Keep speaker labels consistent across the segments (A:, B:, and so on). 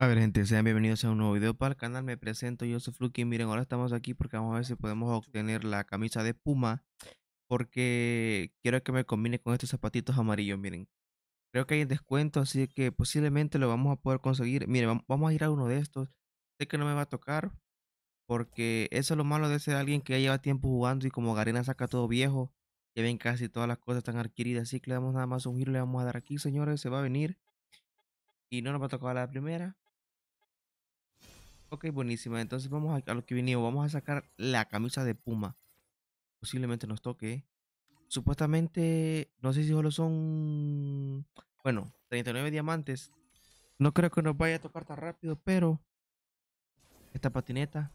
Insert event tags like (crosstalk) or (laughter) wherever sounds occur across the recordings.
A: A ver gente, sean bienvenidos a un nuevo video para el canal, me presento, yo soy Fluki miren, ahora estamos aquí porque vamos a ver si podemos obtener la camisa de Puma, porque quiero que me combine con estos zapatitos amarillos, miren. Creo que hay un descuento, así que posiblemente lo vamos a poder conseguir. Miren, vamos a ir a uno de estos, sé que no me va a tocar, porque eso es lo malo de ser alguien que ya lleva tiempo jugando y como Garena saca todo viejo, ya ven casi todas las cosas están adquiridas, así que le damos nada más un giro, le vamos a dar aquí, señores, se va a venir. Y no nos va a tocar la primera, Ok, buenísima. Entonces vamos a, lo que vinimos. Vamos a sacar la camisa de Puma. Posiblemente nos toque. Supuestamente, no sé si solo son... Bueno, 39 diamantes. No creo que nos vaya a tocar tan rápido, pero... Esta patineta...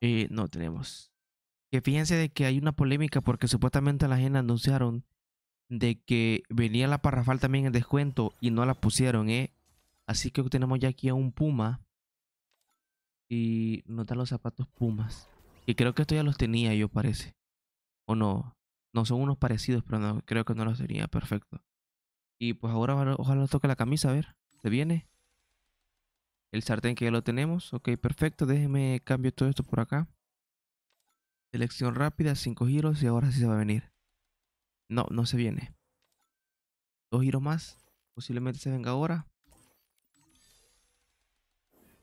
A: Y eh, no tenemos. Que fíjense de que hay una polémica porque supuestamente a la gente anunciaron de que venía la parrafal también en descuento y no la pusieron, ¿eh? Así que tenemos ya aquí a un puma y nota los zapatos Pumas. y creo que esto ya los tenía yo, parece. O no. No son unos parecidos, pero no, creo que no los tenía. Perfecto. Y pues ahora ojalá toque la camisa, a ver. ¿Se viene? El sartén que ya lo tenemos. Ok, perfecto. Déjeme cambio todo esto por acá. Selección rápida, cinco giros y ahora sí se va a venir. No, no se viene. Dos giros más. Posiblemente se venga ahora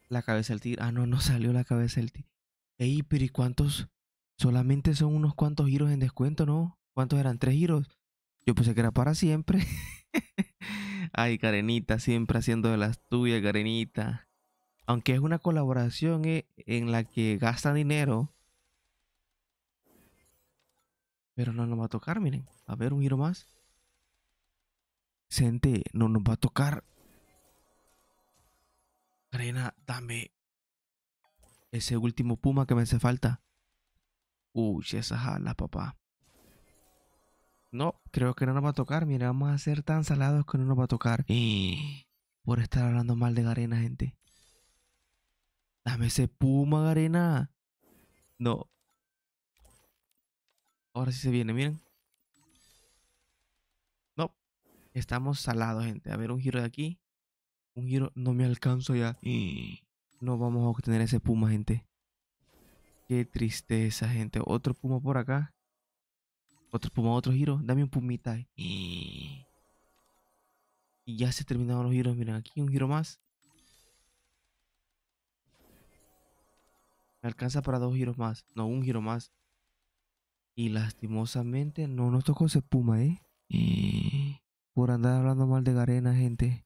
A: la cabeza del tigre. Ah, no, no salió la cabeza del tigre. Ey, pero ¿y cuántos? Solamente son unos cuantos giros en descuento, ¿no? ¿Cuántos eran? ¿Tres giros? Yo pensé que era para siempre. (laughs) Ay, Karenita, siempre haciendo de las tuyas, Karenita. Aunque es una colaboración eh, en la que gasta dinero. Pero no nos va a tocar, miren. A ver, un giro más. Gente, no nos va a tocar dame ese último puma que me hace falta. Uy, esa alas, papá. No, creo que no nos va a tocar. Mira, vamos a ser tan salados que no nos va a tocar. Y por estar hablando mal de Garena, gente. Dame ese puma, Garena. No. Ahora sí se viene, miren. No. Estamos salados, gente. A ver, un giro de aquí. Un giro, no me alcanzo ya. No vamos a obtener ese puma, gente. Qué tristeza, gente. Otro puma por acá. Otro puma, otro giro. Dame un pumita. Eh. Y ya se terminaron los giros. Miren, aquí un giro más. Me alcanza para dos giros más. No, un giro más. Y lastimosamente no nos tocó ese puma, ¿eh? Por andar hablando mal de Garena, gente.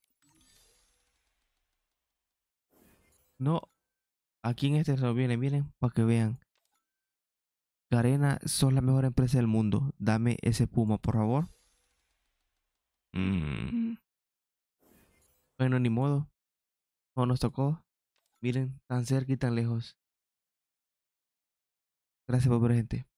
A: No, aquí en este nos viene, miren, para que vean. Garena, sos la mejor empresa del mundo. Dame ese puma, por favor. Mm. Mm. Bueno, ni modo. No nos tocó. Miren, tan cerca y tan lejos. Gracias por gente.